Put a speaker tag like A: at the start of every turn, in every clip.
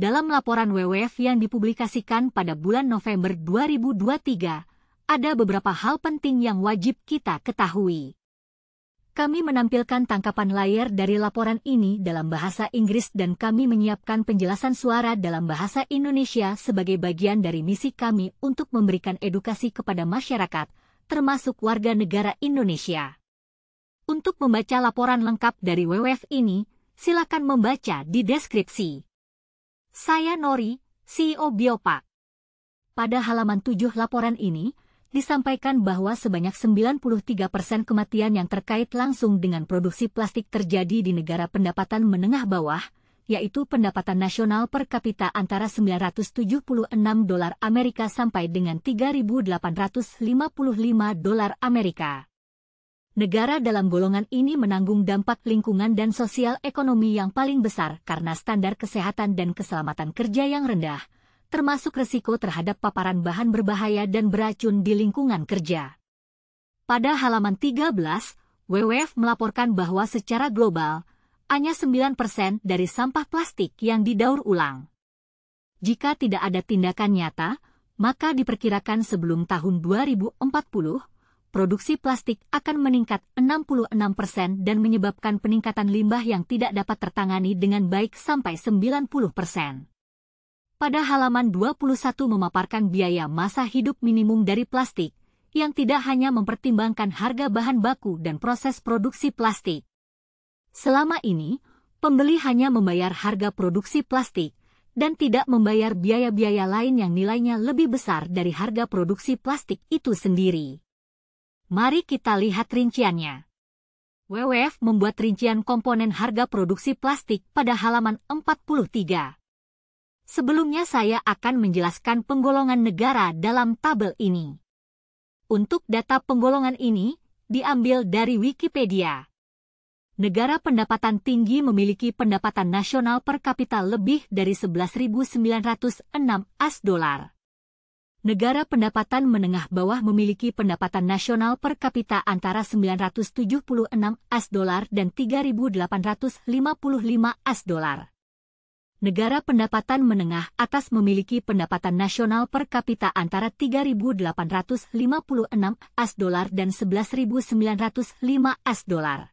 A: Dalam laporan WWF yang dipublikasikan pada bulan November 2023, ada beberapa hal penting yang wajib kita ketahui. Kami menampilkan tangkapan layar dari laporan ini dalam bahasa Inggris dan kami menyiapkan penjelasan suara dalam bahasa Indonesia sebagai bagian dari misi kami untuk memberikan edukasi kepada masyarakat, termasuk warga negara Indonesia. Untuk membaca laporan lengkap dari WWF ini, silakan membaca di deskripsi. Saya Nori, CEO Biopak. Pada halaman tujuh laporan ini, disampaikan bahwa sebanyak 93 persen kematian yang terkait langsung dengan produksi plastik terjadi di negara pendapatan menengah bawah, yaitu pendapatan nasional per kapita antara 976 dolar Amerika sampai dengan 3.855 dolar Amerika negara dalam golongan ini menanggung dampak lingkungan dan sosial ekonomi yang paling besar karena standar kesehatan dan keselamatan kerja yang rendah, termasuk resiko terhadap paparan bahan berbahaya dan beracun di lingkungan kerja. Pada halaman 13, WWF melaporkan bahwa secara global, hanya 9% dari sampah plastik yang didaur ulang. Jika tidak ada tindakan nyata, maka diperkirakan sebelum tahun 2040, produksi plastik akan meningkat 66% dan menyebabkan peningkatan limbah yang tidak dapat tertangani dengan baik sampai 90%. Pada halaman 21 memaparkan biaya masa hidup minimum dari plastik, yang tidak hanya mempertimbangkan harga bahan baku dan proses produksi plastik. Selama ini, pembeli hanya membayar harga produksi plastik, dan tidak membayar biaya-biaya lain yang nilainya lebih besar dari harga produksi plastik itu sendiri. Mari kita lihat rinciannya. WWF membuat rincian komponen harga produksi plastik pada halaman 43. Sebelumnya saya akan menjelaskan penggolongan negara dalam tabel ini. Untuk data penggolongan ini, diambil dari Wikipedia. Negara pendapatan tinggi memiliki pendapatan nasional per kapita lebih dari 11.906 as dolar negara pendapatan menengah bawah memiliki pendapatan nasional per kapita antara 976 AS dolar dan 3.855 AS dolar. Negara pendapatan menengah atas memiliki pendapatan nasional per kapita antara 3.856 AS dolar dan 11.905 AS dolar.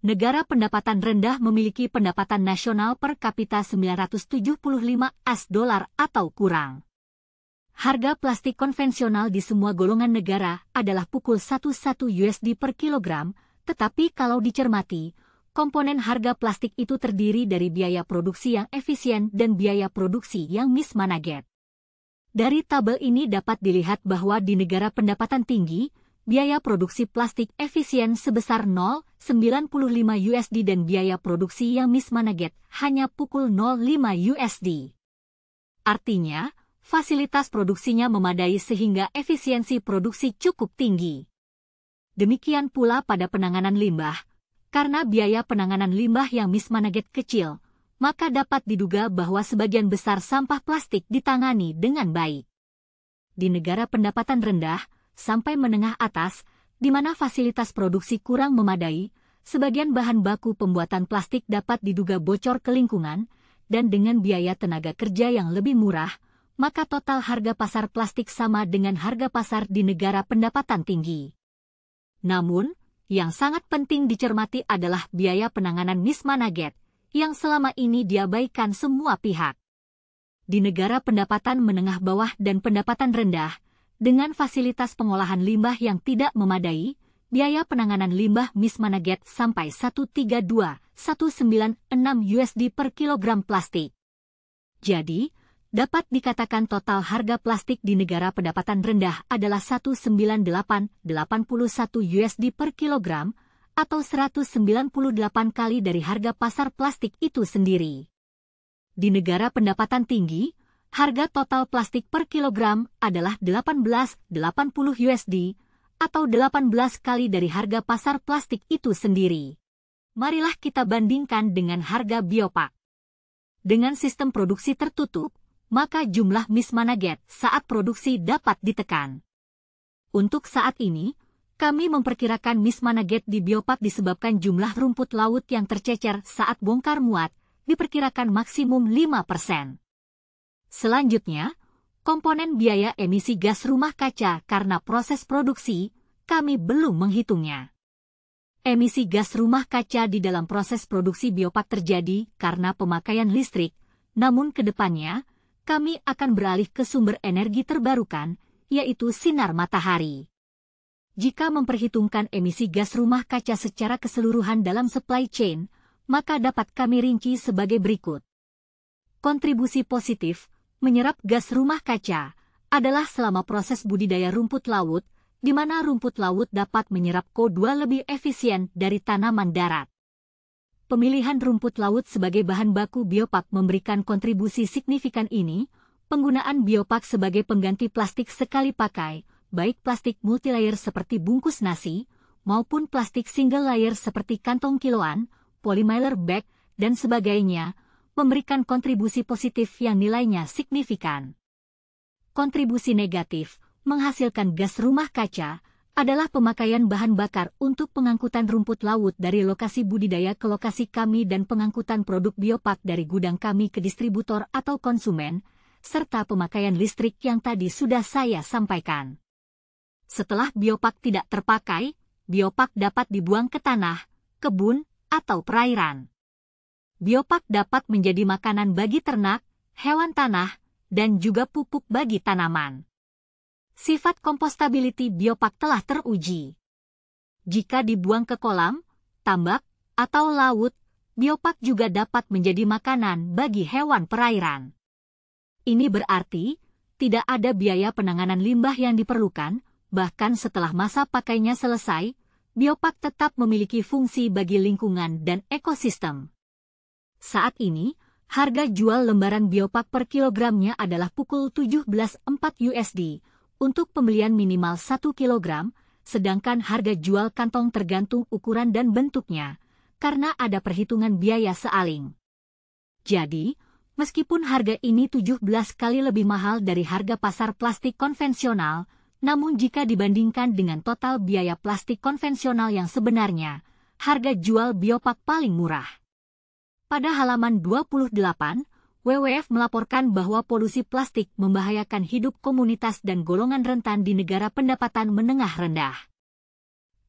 A: Negara pendapatan rendah memiliki pendapatan nasional per kapita 975 AS dolar atau kurang. Harga plastik konvensional di semua golongan negara adalah pukul 11 USD per kilogram, tetapi kalau dicermati, komponen harga plastik itu terdiri dari biaya produksi yang efisien dan biaya produksi yang mismanaged. Dari tabel ini dapat dilihat bahwa di negara pendapatan tinggi, biaya produksi plastik efisien sebesar 0,95 USD dan biaya produksi yang mismanaged hanya pukul 0,5 USD. Artinya, fasilitas produksinya memadai sehingga efisiensi produksi cukup tinggi. Demikian pula pada penanganan limbah, karena biaya penanganan limbah yang mismanaged kecil, maka dapat diduga bahwa sebagian besar sampah plastik ditangani dengan baik. Di negara pendapatan rendah sampai menengah atas, di mana fasilitas produksi kurang memadai, sebagian bahan baku pembuatan plastik dapat diduga bocor ke lingkungan, dan dengan biaya tenaga kerja yang lebih murah, maka total harga pasar plastik sama dengan harga pasar di negara pendapatan tinggi. Namun, yang sangat penting dicermati adalah biaya penanganan mismanaget, yang selama ini diabaikan semua pihak. Di negara pendapatan menengah bawah dan pendapatan rendah, dengan fasilitas pengolahan limbah yang tidak memadai, biaya penanganan limbah mismanaget sampai 132,196 USD per kilogram plastik. Jadi, dapat dikatakan total harga plastik di negara pendapatan rendah adalah 19881 USD per kilogram atau 198 kali dari harga pasar plastik itu sendiri. Di negara pendapatan tinggi, harga total plastik per kilogram adalah 1880 USD atau 18 kali dari harga pasar plastik itu sendiri. Marilah kita bandingkan dengan harga biopak. Dengan sistem produksi tertutup, maka jumlah mismanaget saat produksi dapat ditekan. Untuk saat ini, kami memperkirakan mismanaget di biopat disebabkan jumlah rumput laut yang tercecer saat bongkar muat diperkirakan maksimum 5%. Selanjutnya, komponen biaya emisi gas rumah kaca karena proses produksi, kami belum menghitungnya. Emisi gas rumah kaca di dalam proses produksi biopak terjadi karena pemakaian listrik, namun ke depannya, kami akan beralih ke sumber energi terbarukan, yaitu sinar matahari. Jika memperhitungkan emisi gas rumah kaca secara keseluruhan dalam supply chain, maka dapat kami rinci sebagai berikut. Kontribusi positif menyerap gas rumah kaca adalah selama proses budidaya rumput laut, di mana rumput laut dapat menyerap CO2 lebih efisien dari tanaman darat pemilihan rumput laut sebagai bahan baku biopak memberikan kontribusi signifikan ini, penggunaan biopak sebagai pengganti plastik sekali pakai, baik plastik multilayer seperti bungkus nasi, maupun plastik single layer seperti kantong kiloan, polymer bag, dan sebagainya, memberikan kontribusi positif yang nilainya signifikan. Kontribusi negatif menghasilkan gas rumah kaca, adalah pemakaian bahan bakar untuk pengangkutan rumput laut dari lokasi budidaya ke lokasi kami dan pengangkutan produk biopak dari gudang kami ke distributor atau konsumen, serta pemakaian listrik yang tadi sudah saya sampaikan. Setelah biopak tidak terpakai, biopak dapat dibuang ke tanah, kebun, atau perairan. Biopak dapat menjadi makanan bagi ternak, hewan tanah, dan juga pupuk bagi tanaman sifat kompostabiliti biopak telah teruji. Jika dibuang ke kolam, tambak, atau laut, biopak juga dapat menjadi makanan bagi hewan perairan. Ini berarti tidak ada biaya penanganan limbah yang diperlukan, bahkan setelah masa pakainya selesai, biopak tetap memiliki fungsi bagi lingkungan dan ekosistem. Saat ini, harga jual lembaran biopak per kilogramnya adalah pukul 17.4 USD, untuk pembelian minimal 1 kg, sedangkan harga jual kantong tergantung ukuran dan bentuknya, karena ada perhitungan biaya sealing. Jadi, meskipun harga ini 17 kali lebih mahal dari harga pasar plastik konvensional, namun jika dibandingkan dengan total biaya plastik konvensional yang sebenarnya, harga jual biopak paling murah. Pada halaman 28, WWF melaporkan bahwa polusi plastik membahayakan hidup komunitas dan golongan rentan di negara pendapatan menengah rendah.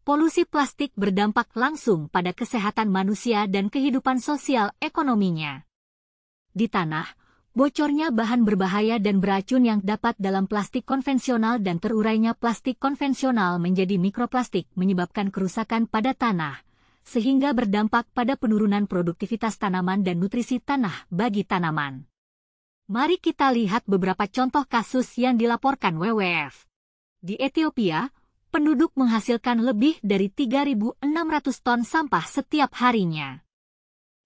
A: Polusi plastik berdampak langsung pada kesehatan manusia dan kehidupan sosial ekonominya. Di tanah, bocornya bahan berbahaya dan beracun yang dapat dalam plastik konvensional dan terurainya plastik konvensional menjadi mikroplastik menyebabkan kerusakan pada tanah, sehingga berdampak pada penurunan produktivitas tanaman dan nutrisi tanah bagi tanaman. Mari kita lihat beberapa contoh kasus yang dilaporkan WWF. Di Ethiopia, penduduk menghasilkan lebih dari 3.600 ton sampah setiap harinya.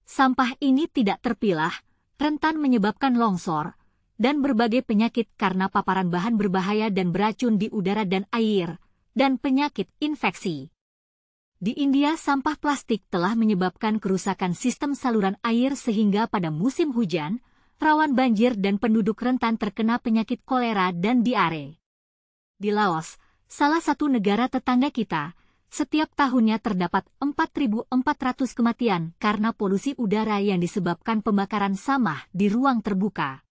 A: Sampah ini tidak terpilah, rentan menyebabkan longsor, dan berbagai penyakit karena paparan bahan berbahaya dan beracun di udara dan air, dan penyakit infeksi. Di India, sampah plastik telah menyebabkan kerusakan sistem saluran air sehingga pada musim hujan, rawan banjir dan penduduk rentan terkena penyakit kolera dan diare. Di Laos, salah satu negara tetangga kita, setiap tahunnya terdapat 4.400 kematian karena polusi udara yang disebabkan pembakaran samah di ruang terbuka.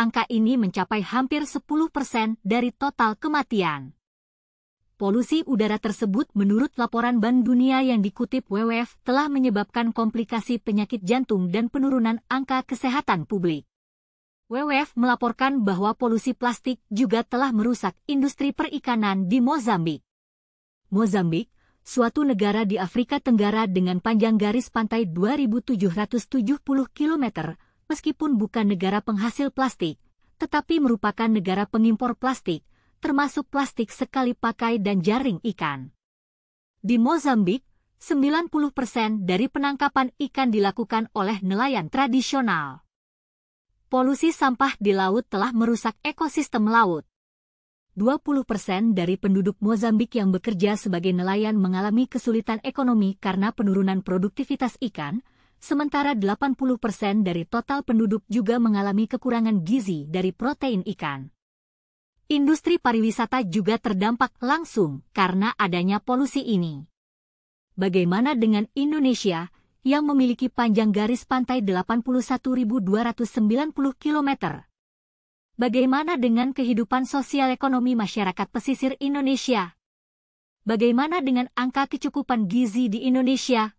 A: Angka ini mencapai hampir 10% persen dari total kematian. Polusi udara tersebut menurut laporan Bank Dunia yang dikutip WWF telah menyebabkan komplikasi penyakit jantung dan penurunan angka kesehatan publik. WWF melaporkan bahwa polusi plastik juga telah merusak industri perikanan di Mozambik. Mozambik, suatu negara di Afrika Tenggara dengan panjang garis pantai 2770 km, meskipun bukan negara penghasil plastik, tetapi merupakan negara pengimpor plastik, termasuk plastik sekali pakai dan jaring ikan. Di Mozambik, 90% dari penangkapan ikan dilakukan oleh nelayan tradisional. Polusi sampah di laut telah merusak ekosistem laut. 20% dari penduduk Mozambik yang bekerja sebagai nelayan mengalami kesulitan ekonomi karena penurunan produktivitas ikan, sementara 80% dari total penduduk juga mengalami kekurangan gizi dari protein ikan. Industri pariwisata juga terdampak langsung karena adanya polusi ini. Bagaimana dengan Indonesia yang memiliki panjang garis pantai 81.290 km? Bagaimana dengan kehidupan sosial ekonomi masyarakat pesisir Indonesia? Bagaimana dengan angka kecukupan gizi di Indonesia?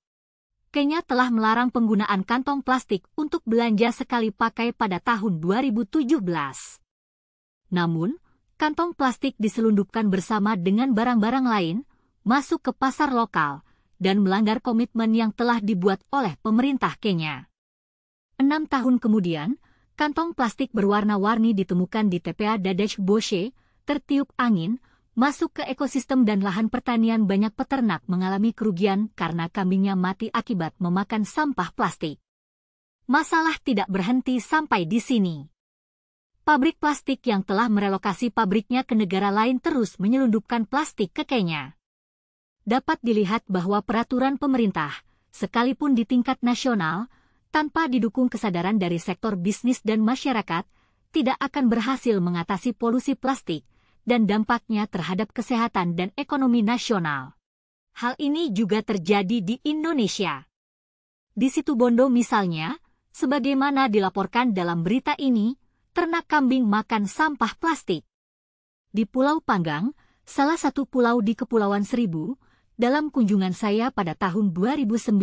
A: Kenya telah melarang penggunaan kantong plastik untuk belanja sekali pakai pada tahun 2017. Namun, kantong plastik diselundupkan bersama dengan barang-barang lain, masuk ke pasar lokal, dan melanggar komitmen yang telah dibuat oleh pemerintah Kenya. Enam tahun kemudian, kantong plastik berwarna-warni ditemukan di TPA Dadech Boshe, tertiup angin, masuk ke ekosistem dan lahan pertanian banyak peternak mengalami kerugian karena kambingnya mati akibat memakan sampah plastik. Masalah tidak berhenti sampai di sini pabrik plastik yang telah merelokasi pabriknya ke negara lain terus menyelundupkan plastik ke Kenya. Dapat dilihat bahwa peraturan pemerintah, sekalipun di tingkat nasional, tanpa didukung kesadaran dari sektor bisnis dan masyarakat, tidak akan berhasil mengatasi polusi plastik dan dampaknya terhadap kesehatan dan ekonomi nasional. Hal ini juga terjadi di Indonesia. Di situ Bondo misalnya, sebagaimana dilaporkan dalam berita ini, ternak kambing makan sampah plastik. Di Pulau Panggang, salah satu pulau di Kepulauan Seribu, dalam kunjungan saya pada tahun 2019,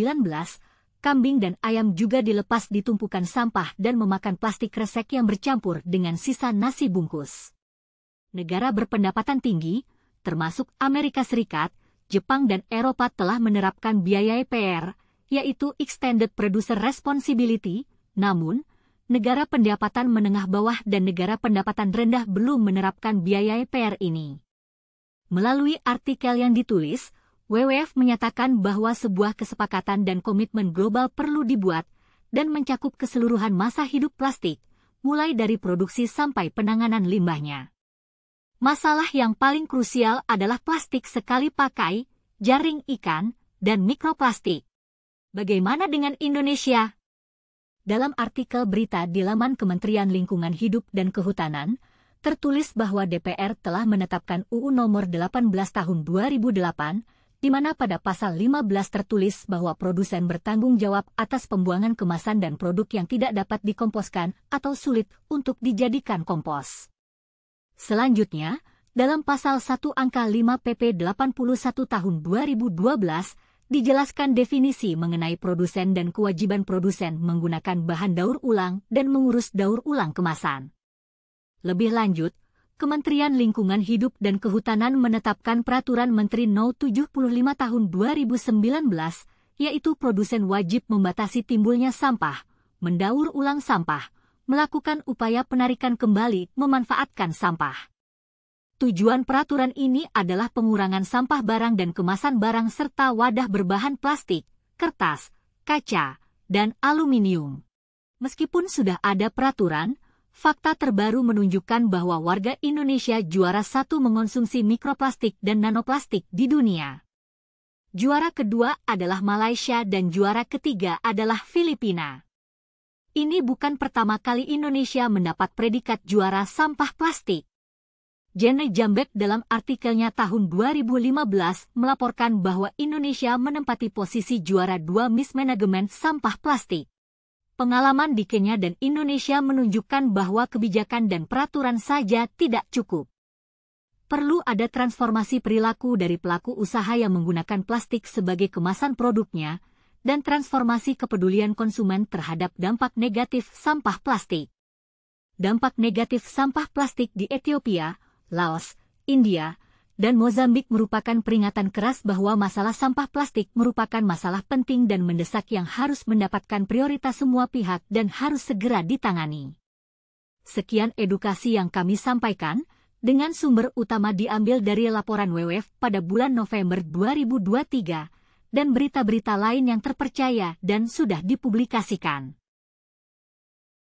A: kambing dan ayam juga dilepas di tumpukan sampah dan memakan plastik resek yang bercampur dengan sisa nasi bungkus. Negara berpendapatan tinggi, termasuk Amerika Serikat, Jepang dan Eropa telah menerapkan biaya EPR, yaitu Extended Producer Responsibility, namun, negara pendapatan menengah bawah dan negara pendapatan rendah belum menerapkan biaya EPR ini. Melalui artikel yang ditulis, WWF menyatakan bahwa sebuah kesepakatan dan komitmen global perlu dibuat dan mencakup keseluruhan masa hidup plastik, mulai dari produksi sampai penanganan limbahnya. Masalah yang paling krusial adalah plastik sekali pakai, jaring ikan, dan mikroplastik. Bagaimana dengan Indonesia? Dalam artikel berita di laman Kementerian Lingkungan Hidup dan Kehutanan, tertulis bahwa DPR telah menetapkan UU Nomor 18 Tahun 2008, di mana pada pasal 15 tertulis bahwa produsen bertanggung jawab atas pembuangan kemasan dan produk yang tidak dapat dikomposkan atau sulit untuk dijadikan kompos. Selanjutnya, dalam pasal 1 angka 5 PP 81 tahun 2012, dijelaskan definisi mengenai produsen dan kewajiban produsen menggunakan bahan daur ulang dan mengurus daur ulang kemasan. Lebih lanjut, Kementerian Lingkungan Hidup dan Kehutanan menetapkan Peraturan Menteri No 75 Tahun 2019, yaitu produsen wajib membatasi timbulnya sampah, mendaur ulang sampah, melakukan upaya penarikan kembali memanfaatkan sampah. Tujuan peraturan ini adalah pengurangan sampah barang dan kemasan barang serta wadah berbahan plastik, kertas, kaca, dan aluminium. Meskipun sudah ada peraturan, fakta terbaru menunjukkan bahwa warga Indonesia juara satu mengonsumsi mikroplastik dan nanoplastik di dunia. Juara kedua adalah Malaysia dan juara ketiga adalah Filipina. Ini bukan pertama kali Indonesia mendapat predikat juara sampah plastik. Jenny Jambek dalam artikelnya tahun 2015 melaporkan bahwa Indonesia menempati posisi juara dua mismanajemen sampah plastik. Pengalaman di Kenya dan Indonesia menunjukkan bahwa kebijakan dan peraturan saja tidak cukup. Perlu ada transformasi perilaku dari pelaku usaha yang menggunakan plastik sebagai kemasan produknya, dan transformasi kepedulian konsumen terhadap dampak negatif sampah plastik. Dampak negatif sampah plastik di Ethiopia Laos, India, dan Mozambik merupakan peringatan keras bahwa masalah sampah plastik merupakan masalah penting dan mendesak yang harus mendapatkan prioritas semua pihak dan harus segera ditangani. Sekian edukasi yang kami sampaikan, dengan sumber utama diambil dari laporan WWF pada bulan November 2023 dan berita-berita lain yang terpercaya dan sudah dipublikasikan.